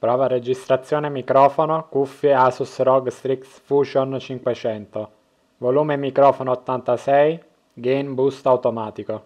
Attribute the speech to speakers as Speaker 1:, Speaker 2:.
Speaker 1: Prova registrazione microfono, cuffie Asus ROG Strix Fusion 500. Volume microfono 86, gain boost automatico.